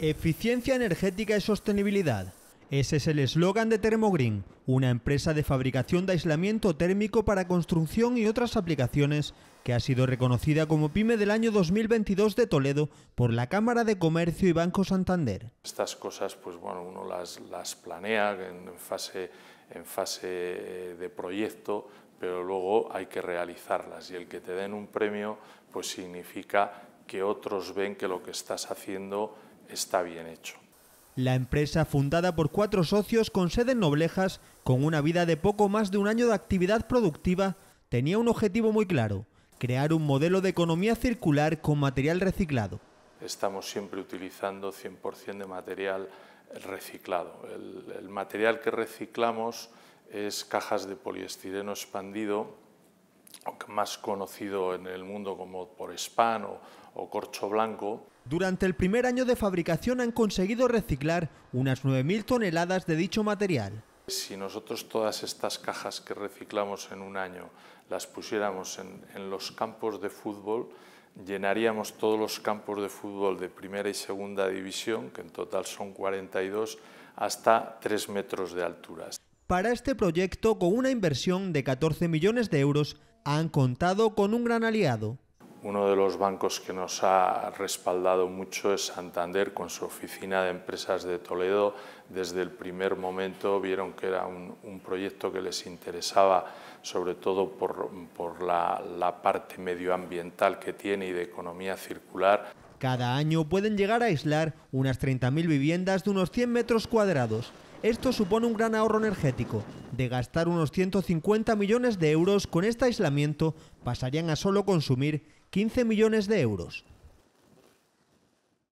Eficiencia energética y sostenibilidad. Ese es el eslogan de Thermogreen, una empresa de fabricación de aislamiento térmico para construcción y otras aplicaciones que ha sido reconocida como PyME del año 2022 de Toledo por la Cámara de Comercio y Banco Santander. Estas cosas, pues bueno, uno las, las planea en fase, en fase eh, de proyecto, pero luego hay que realizarlas y el que te den un premio, pues significa que otros ven que lo que estás haciendo está bien hecho. La empresa, fundada por cuatro socios con sede en Noblejas, con una vida de poco más de un año de actividad productiva, tenía un objetivo muy claro, crear un modelo de economía circular con material reciclado. Estamos siempre utilizando 100% de material reciclado. El, el material que reciclamos es cajas de poliestireno expandido más conocido en el mundo como por spam o, corcho blanco. Durante el primer año de fabricación han conseguido reciclar unas 9.000 toneladas de dicho material. Si nosotros todas estas cajas que reciclamos en un año las pusiéramos en, en, los campos de fútbol, llenaríamos todos los campos de fútbol de primera y segunda división, que en total son 42, hasta 3 metros de alturas. Para este proyecto, con una inversión de 14 millones de euros, han contado con un gran aliado. Uno de los bancos que nos ha respaldado mucho es Santander, con su oficina de empresas de Toledo. Desde el primer momento vieron que era un, proyecto que les interesaba, sobre todo por, la parte medioambiental que tiene y de economía circular. Cada año pueden llegar a aislar unas 30.000 viviendas de unos 100 metros cuadrados. Esto supone un gran ahorro energético. De gastar unos 150 millones de euros con este aislamiento, pasarían a solo consumir 15 millones de euros.